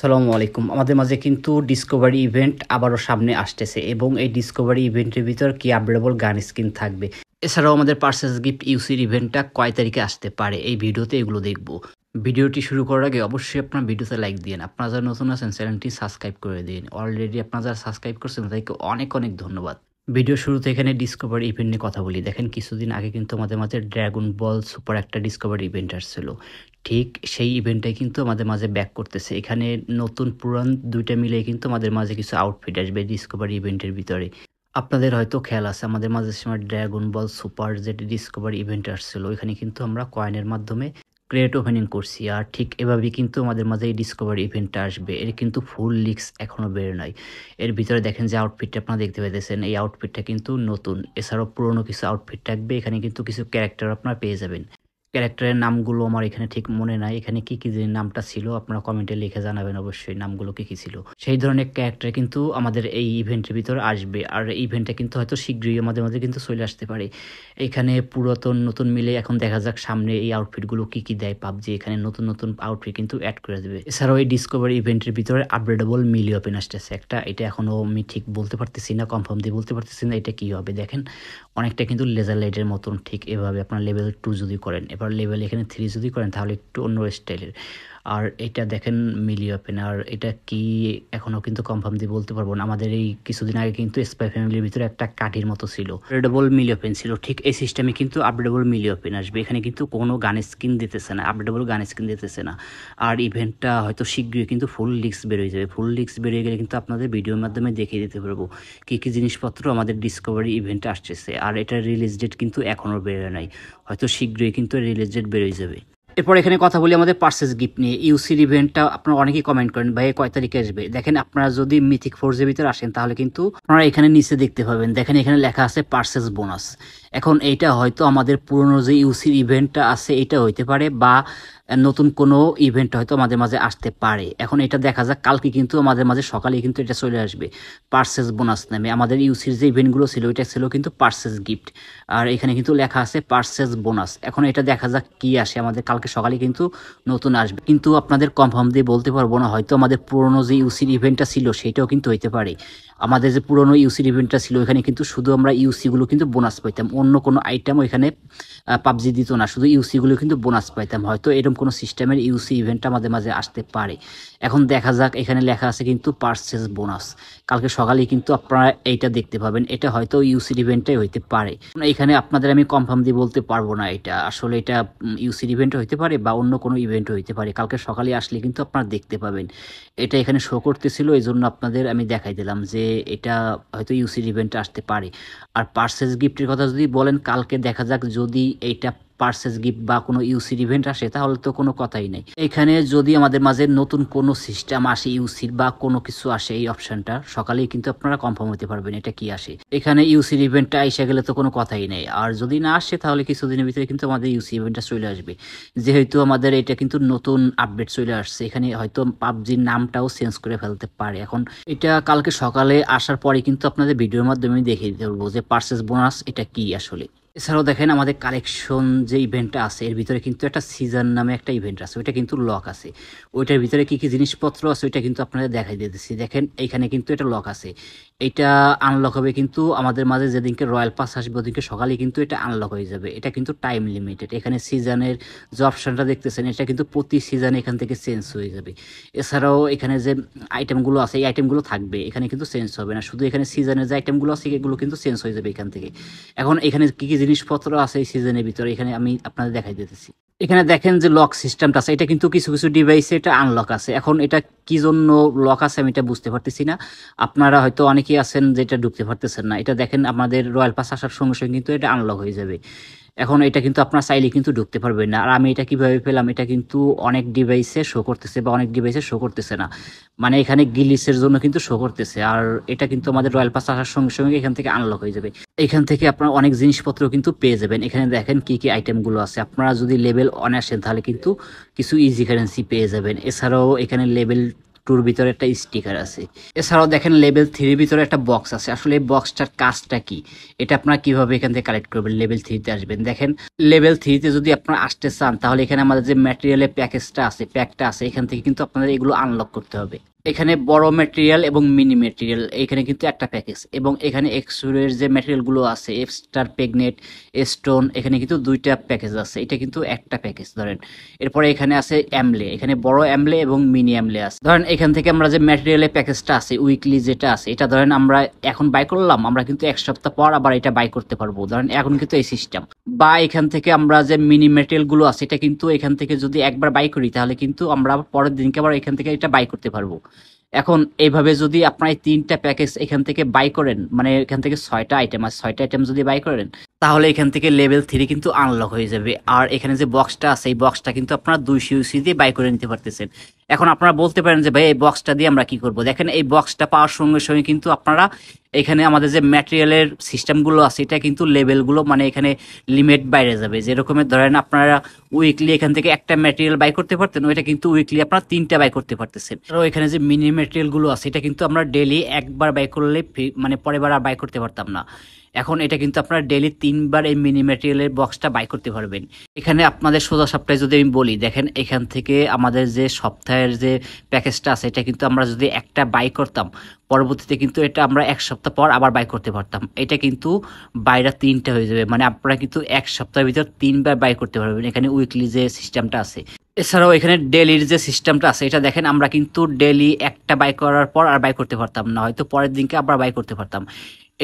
সালামু আলাইকুম আমাদের মাঝে কিন্তু ডিসকভারি ইভেন্ট আবারও সামনে আসতেছে এবং এই ডিসকভারি ইভেন্টের ভিতর কি আপডেটেবল গান স্কিন থাকবে এছাড়াও আমাদের পার্সেস গিফট ইউসির ইভেন্টটা কয় তারিখে আসতে পারে এই ভিডিওতে এগুলো দেখব ভিডিওটি শুরু করার আগে অবশ্যই আপনার ভিডিওতে লাইক দিন আপনারা যারা নতুন আছেন চ্যানেলটি সাবস্ক্রাইব করে দিন অলরেডি আপনারা যারা সাবস্ক্রাইব করছেন তাদেরকে অনেক অনেক ধন্যবাদ ভিডিও শুরুতে এখানে ডিসকভার ইভেন্ট নিয়ে কথা বলি দেখেন কিছুদিন আগে কিন্তু আমাদের মাঝে ড্রাগন বল সুপার একটা ডিসকভার ইভেন্ট আসছিল ঠিক সেই ইভেন্টটাই কিন্তু আমাদের মাঝে ব্যাক করতেছে এখানে নতুন পুরান দুইটা মিলে কিন্তু আমাদের মাঝে কিছু আউটফিট আসবে ডিসকভার ইভেন্টের ভিতরে আপনাদের হয়তো খেয়াল আছে আমাদের মাঝে সময় ড্রাগন বল সুপার যেটি ডিসকভার ইভেন্ট আসছিল ওইখানে কিন্তু আমরা কয়েনের মাধ্যমে ক্রেট ওপেনিং করছি আর ঠিক এভাবে কিন্তু আমাদের মাঝে এই ডিসকভারি ইভেন্টটা আসবে এর কিন্তু ফুল লিক্স এখনও বেরো নাই এর ভিতরে দেখেন যে আউটফিটটা আপনারা দেখতে পাইতেছেন এই আউটফিটটা কিন্তু নতুন এছাড়াও পুরনো কিছু আউটফিট থাকবে এখানে কিন্তু কিছু ক্যারেক্টার আপনারা পেয়ে যাবেন ক্যারেক্টারের নামগুলো আমার এখানে ঠিক মনে নাই এখানে কি কি যে নামটা ছিল আপনারা কমেন্টে লিখে জানাবেন অবশ্যই নামগুলো কি কি ছিল সেই ধরনের ক্যারেক্টার কিন্তু আমাদের এই ইভেন্টের ভিতরে আসবে আর ইভেন্টটা কিন্তু হয়তো শীঘ্রই আমাদের মধ্যে কিন্তু চলে আসতে পারে এখানে পুরাতন নতুন মিলে এখন দেখা যাক সামনে এই আউটফিটগুলো কি কি দেয় পাবজি এখানে নতুন নতুন আউটফিট কিন্তু অ্যাড করে দেবে এছাড়াও এই ডিসকভারি ইভেন্টের ভিতরে আপডেটেবল মিলি ওপেন আসতেছে একটা এটা এখনও আমি ঠিক বলতে পারতেছি না কনফার্ম দিয়ে বলতে পারতেছি না এটা কি হবে দেখেন অনেকটা কিন্তু লেজার লাইটের মতন ঠিক এভাবে আপনার লেভেল টু যদি করেন এবার লেভেল এখানে থ্রি যদি করেন তাহলে একটু অন্য স্টাইলের আর এটা দেখেন মিলি ওপেন আর এটা কি এখনও কিন্তু কনফার্ম দিয়ে বলতে পারবো না আমাদের এই কিছুদিন আগে কিন্তু স্পাই ফ্যামিলির ভিতরে একটা কাঠির মতো ছিল আপডেটেবল মিলি ওপেন ছিল ঠিক এই সিস্টেমে কিন্তু আপডেটেবল মিলি ওপেন আসবে এখানে কিন্তু কোনো গানের স্কিন দিতেছে না আপডেটেবল গানের স্কিন দিতেছে না আর ইভেন্টটা হয়তো শীঘ্রই কিন্তু ফুল লিক্স বেরোয় যাবে ফুল লিক্স বেরিয়ে গেলে কিন্তু আপনাদের ভিডিওর মাধ্যমে দেখিয়ে দিতে পারবো কী কী জিনিসপত্র আমাদের ডিসকভারি ইভেন্টে আসতেছে আর এটার রিলিজ ডেট কিন্তু এখনও বেরোয় নাই হয়তো শীঘ্রই কিন্তু রিলিজ ডেট বেরোয় যাবে এরপর এখানে কথা বলি আমাদের পার্সেস গিফট নিয়ে ইউসির ইভেন্টটা আপনারা অনেকেই কমেন্ট করেন ভাই কয় তারিখে আসবে দেখেন আপনারা যদি মিথিক ফোর ফোর্সের ভিতরে আসেন তাহলে কিন্তু আপনারা এখানে নিচে দেখতে পাবেন দেখেন এখানে লেখা আছে পার্সেস বোনাস এখন এইটা হয়তো আমাদের পুরনো যে ইউসির ইভেন্টটা আছে এটা হইতে পারে বা নতুন কোনো ইভেন্ট হয়তো আমাদের মাঝে আসতে পারে এখন এটা দেখা যাক কালকে কিন্তু আমাদের মাঝে সকালে কিন্তু এটা চলে আসবে পার্সেস বোনাস নামে আমাদের ইউসির যে ইভেন্টগুলো ছিল এটা ছিল কিন্তু পার্সেস গিফট আর এখানে কিন্তু লেখা আছে পার্সেস বোনাস এখন এটা দেখা যাক কি আসে আমাদের কালকে সকালে কিন্তু নতুন আসবে কিন্তু আপনাদের কনফার্ম দিয়ে বলতে পারবো না হয়তো আমাদের পুরনো যে ইউসির ইভেন্টটা ছিল সেটাও কিন্তু হইতে পারে আমাদের যে পুরনো ইউসির ইভেন্টটা ছিল এখানে কিন্তু শুধু আমরা ইউসিগুলো কিন্তু বোনাস পাইতাম অন্য কোনো আইটেম ওইখানে পাবজি দিত না শুধু ইউসিগুলো কিন্তু বোনাস পাইতাম হয়তো এরকম কোনো সিস্টেমের ইউসি ইভেন্টটা মাঝে মাঝে আসতে পারে এখন দেখা যাক এখানে লেখা আছে কিন্তু পার্সেস বোনাস কালকে সকালেই কিন্তু আপনারা এইটা দেখতে পাবেন এটা হয়তো ইউসি ইভেন্টটাই হইতে পারে এখানে আপনাদের আমি কনফার্ম দিয়ে বলতে পারবো না এটা আসলে এটা ইউসি ইভেন্ট হইতে পারে বা অন্য কোনো ইভেন্ট হইতে পারে কালকে সকালে আসলে কিন্তু আপনারা দেখতে পাবেন এটা এখানে শো করতেছিল এই জন্য আপনাদের আমি দেখাই দিলাম যে এটা হয়তো ইউসি ইভেন্ট আসতে পারে আর পার্সেস গিফটের কথা যদি বলেন কালকে দেখা যাক যদি এইটা পার্সেস গিফট বা কোনো ইউসির ইভেন্ট আসে তাহলে তো কোনো কথাই নেই এখানে যদি আমাদের মাঝে নতুন কোনো সিস্টেম আসে ইউসির বা কোনো কিছু আসে এই অপশানটা সকালেই কিন্তু আপনারা কনফার্ম হতে পারবেন এটা কি আসে এখানে ইউসির ইভেন্টটা এসে গেলে তো কোনো কথাই নেই আর যদি না আসে তাহলে কিছুদিনের ভিতরে কিন্তু আমাদের ইউসি ইভেন্টটা চলে আসবে যেহেতু আমাদের এটা কিন্তু নতুন আপডেট চলে আসছে এখানে হয়তো পাবজির নামটাও চেঞ্জ করে ফেলতে পারে এখন এটা কালকে সকালে আসার পরে কিন্তু আপনাদের ভিডিওর মাধ্যমে দেখে দিতে বলবো যে পার্সেস বোনাস এটা কি আসলে এছাড়াও দেখেন আমাদের কালেকশন যে ইভেন্টটা আছে এর ভিতরে কিন্তু একটা সিজন নামে একটা ইভেন্ট আছে ওইটা কিন্তু লক আছে ওইটার ভিতরে কি কি জিনিসপত্র আছে ওইটা কিন্তু আপনাদের দেখাই দিতেছি দেখেন এইখানে কিন্তু এটা লক আছে এটা আনলক হবে কিন্তু আমাদের মাঝে যেদিনকে রয়্যাল পাস আসবে ওদিনকে সকালে কিন্তু এটা আনলক হয়ে যাবে এটা কিন্তু টাইম লিমিটেড এখানে সিজনের যে অপশানটা দেখতেছেন এটা কিন্তু প্রতি সিজনে এখান থেকে চেঞ্জ হয়ে যাবে এছাড়াও এখানে যে আইটেমগুলো আছে এই আইটেমগুলো থাকবে এখানে কিন্তু চেঞ্জ হবে না শুধু এখানে সিজনের যে আইটেমগুলো আছে এগুলো কিন্তু চেঞ্জ হয়ে যাবে এখান থেকে এখন এখানে কী কী জিনিসপত্র আছে এই সিজনের ভিতরে এখানে আমি আপনাদের দেখাই দিতেছি এখানে দেখেন যে লক সিস্টেমটা আছে এটা কিন্তু কিছু কিছু ডিভাইসে এটা আনলক আছে এখন এটা কি জন্য লক আছে আমি এটা বুঝতে পারতেছি না আপনারা হয়তো অনেকেই আছেন যে এটা ঢুকতে পারতেছেন না এটা দেখেন আমাদের রয়্যাল পাস আসার সঙ্গে সঙ্গে কিন্তু এটা আনলক হয়ে যাবে এখন এটা কিন্তু আপনার চাইলে কিন্তু ঢুকতে পারবেন না আর আমি এটা কিভাবে পেলাম এটা কিন্তু অনেক ডিভাইসে শো করতেছে বা অনেক ডিভাইসে শো করতেছে না মানে এখানে গিলিসের জন্য কিন্তু শো করতেছে আর এটা কিন্তু আমাদের রয়্যাল পাস আসার সঙ্গে সঙ্গে এখান থেকে আনলক হয়ে যাবে এখান থেকে আপনারা অনেক জিনিসপত্র কিন্তু পেয়ে যাবেন এখানে দেখেন কি কি আইটেমগুলো আছে আপনারা যদি লেভেল অন আসেন তাহলে কিন্তু কিছু ইজি কারেন্সি পেয়ে যাবেন এছাড়াও এখানে লেভেল টুর ভিতরে একটা স্টিকার আছে এছাড়াও দেখেন লেভেল থ্রির ভিতরে একটা বক্স আছে আসলে এই বক্সটার কাজটা কি এটা আপনারা কিভাবে এখান থেকে কালেক্ট করবেন লেভেল থ্রিতে আসবেন দেখেন লেভেল থ্রিতে যদি আপনারা আসতে চান তাহলে এখানে আমাদের যে ম্যাটেরিয়ালের প্যাকেজটা আছে প্যাকটা আছে এখান থেকে কিন্তু আপনাদের এগুলো আনলক করতে হবে এখানে বড় ম্যাটেরিয়াল এবং মিনি ম্যাটেরিয়াল এখানে কিন্তু একটা প্যাকেজ এবং এখানে এক্সুরের যে ম্যাটেরিয়ালগুলো আছে এক্সটার প্রেগনেট স্টোন এখানে কিন্তু দুইটা প্যাকেজ আছে এটা কিন্তু একটা প্যাকেজ ধরেন এরপরে এখানে আছে অ্যামলে এখানে বড় অ্যামলে এবং মিনি অ্যামলে আছে ধরেন এখান থেকে আমরা যে ম্যাটেরিয়ালের প্যাকেজটা আছে উইকলি যেটা আছে এটা ধরেন আমরা এখন বাই করলাম আমরা কিন্তু এক সপ্তাহ পর আবার এটা বাই করতে পারবো ধরেন এখন কিন্তু এই সিস্টেম বা এখান থেকে আমরা যে মিনি ম্যাটেরিয়ালগুলো আছে এটা কিন্তু এখান থেকে যদি একবার বাই করি তাহলে কিন্তু আমরা পরের দিনকে আবার এখান থেকে এটা বাই করতে পারবো এখন এইভাবে যদি আপনার এই তিনটা প্যাকেজ এখান থেকে বাই করেন মানে এখান থেকে ছয়টা আইটেম আছে ছয়টা আইটেম যদি বাই করেন তাহলে এখান থেকে লেভেল থ্রি কিন্তু আনলক হয়ে যাবে আর এখানে যে বক্সটা আছে এই বক্সটা কিন্তু আপনারা দুইশো ইউসি দিয়ে বাই করে নিতে পারতেছেন এখন আপনারা বলতে পারেন যে ভাই এই বক্সটা দিয়ে আমরা কি করব দেখেন এই বক্সটা পাওয়ার সঙ্গে সঙ্গে কিন্তু আপনারা এখানে আমাদের যে ম্যাটেরিয়ালের সিস্টেমগুলো আছে এটা কিন্তু লেভেলগুলো মানে এখানে লিমিট বাইরে যাবে যেরকমের ধরেন আপনারা উইকলি এখান থেকে একটা ম্যাটেরিয়াল বাই করতে পারতেন ওইটা কিন্তু উইকলি আপনারা তিনটা বাই করতে পারতেছেন আরও এখানে যে মিনি ম্যাটেরিয়ালগুলো আছে এটা কিন্তু আমরা ডেলি একবার বাই করলে মানে পরের বার আর বাই করতে পারতাম না এখন এটা কিন্তু আপনারা ডেলি তিনবার এই মিনি ম্যাটেরিয়ালের বক্সটা বাই করতে পারবেন এখানে আপনাদের সোজা সাপ্লাই যদি আমি বলি দেখেন এখান থেকে আমাদের যে সপ্তাহের যে প্যাকেজটা আছে এটা কিন্তু আমরা যদি একটা বাই করতাম পরবর্তীতে কিন্তু এটা আমরা এক সপ্তাহ পর আবার বাই করতে পারতাম এটা কিন্তু বাইরা তিনটা হয়ে যাবে মানে আপনারা কিন্তু এক সপ্তাহের ভিতর তিনবার বাই করতে পারবেন এখানে উইকলি যে সিস্টেমটা আছে এছাড়াও এখানে ডেলির যে সিস্টেমটা আছে এটা দেখেন আমরা কিন্তু ডেলি একটা বাই করার পর আর বাই করতে পারতাম না হয়তো পরের দিনকে আবার বাই করতে পারতাম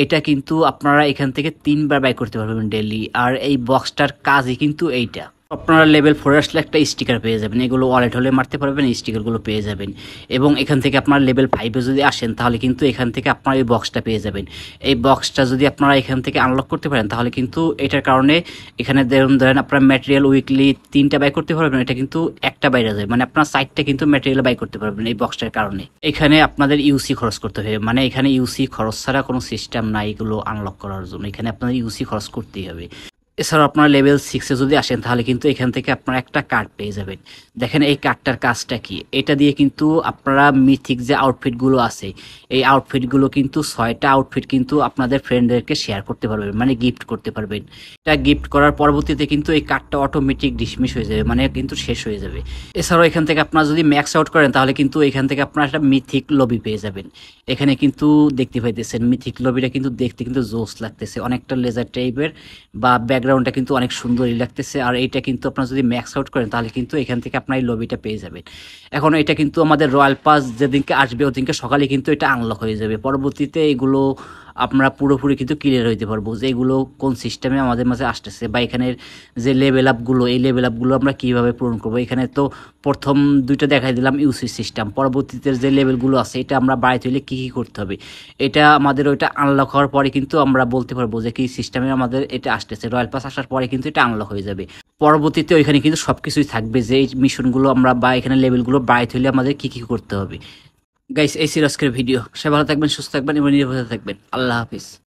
এটা কিন্তু আপনারা এখান থেকে তিনবার বাই করতে পারবেন ডেলি আর এই বক্সটার কাজই কিন্তু এইটা আপনারা লেভেল ফোরে আসলে একটা স্টিকার পেয়ে যাবেন এগুলো ওয়ালেট হলে মারতে পারবেন স্টিকারগুলো পেয়ে যাবেন এবং এখান থেকে আপনারা লেভেল ফাইভে যদি আসেন তাহলে কিন্তু এখান থেকে আপনারা এই বক্সটা পেয়ে যাবেন এই বক্সটা যদি আপনারা এখান থেকে আনলক করতে পারেন তাহলে কিন্তু এটার কারণে এখানে ধরুন ধরেন আপনার ম্যাটেরিয়াল উইকলি তিনটা বাই করতে পারবেন এটা কিন্তু একটা বাইরে যাবে মানে আপনার সাইটটা কিন্তু ম্যাটেরিয়াল বাই করতে পারবেন এই বক্সটার কারণে এখানে আপনাদের ইউসি খরচ করতে হবে মানে এখানে ইউসি খরচ ছাড়া কোনো সিস্টেম নাই এগুলো আনলক করার জন্য এখানে আপনাদের ইউসি খরচ করতেই হবে এছাড়াও আপনারা লেভেল সিক্সে যদি আসেন তাহলে কিন্তু এখান থেকে আপনারা একটা কার্ড পেয়ে যাবেন দেখেন এই কার্ডটার কাজটা কি এটা দিয়ে কিন্তু আপনারা মিথিক যে আউটফিটগুলো আছে এই আউটফিটগুলো কিন্তু ছয়টা আউটফিট কিন্তু আপনাদের ফ্রেন্ডদেরকে শেয়ার করতে পারবেন মানে গিফট করতে পারবেন এটা গিফট করার পরবর্তীতে কিন্তু এই কার্ডটা অটোমেটিক ডিসমিস হয়ে যাবে মানে কিন্তু শেষ হয়ে যাবে এছাড়াও এখান থেকে আপনারা যদি ম্যাক্স আউট করেন তাহলে কিন্তু এখান থেকে আপনারা একটা মিথিক লবি পেয়ে যাবেন এখানে কিন্তু দেখতে পাইতেছেন মিথিক লবিটা কিন্তু দেখতে কিন্তু জোস লাগতেছে অনেকটা লেজার টাইপের বা ব্যাক ব্যাকগ্রাউন্ডটা কিন্তু অনেক সুন্দরই লাগতেছে আর এইটা কিন্তু আপনারা যদি ম্যাক্স আউট করেন তাহলে কিন্তু এখান থেকে আপনার এই লবিটা পেয়ে যাবেন এখন এটা কিন্তু আমাদের রয়্যাল পাস যেদিনকে আসবে ওদিনকে সকালে কিন্তু এটা আনলক হয়ে যাবে পরবর্তীতে এগুলো আমরা পুরোপুরি কিন্তু ক্লিয়ার হইতে পারবো যে এগুলো কোন সিস্টেমে আমাদের মাঝে আসতেছে বা এখানের যে লেভেল আপগুলো এই লেভেল আপগুলো আমরা কীভাবে পূরণ করবো এখানে তো প্রথম দুইটা দেখাই দিলাম ইউসি সিস্টেম পরবর্তীতে যে লেভেলগুলো আছে এটা আমরা বাড়িতে হইলে কী কী করতে হবে এটা আমাদের ওইটা আনলক হওয়ার পরে কিন্তু আমরা বলতে পারবো যে কী সিস্টেমে আমাদের এটা আসতেছে রয়্যাল পাস আসার পরে কিন্তু এটা আনলক হয়ে যাবে পরবর্তীতে ওইখানে কিন্তু সব কিছুই থাকবে যে এই মিশনগুলো আমরা বা এখানে লেভেলগুলো বাড়িতে হইলে আমাদের কী কী করতে হবে গাইস এই ছিল আজকের ভিডিও সে ভালো থাকবেন সুস্থ থাকবেন এবং নিরাপদে থাকবেন আল্লাহ হাফিজ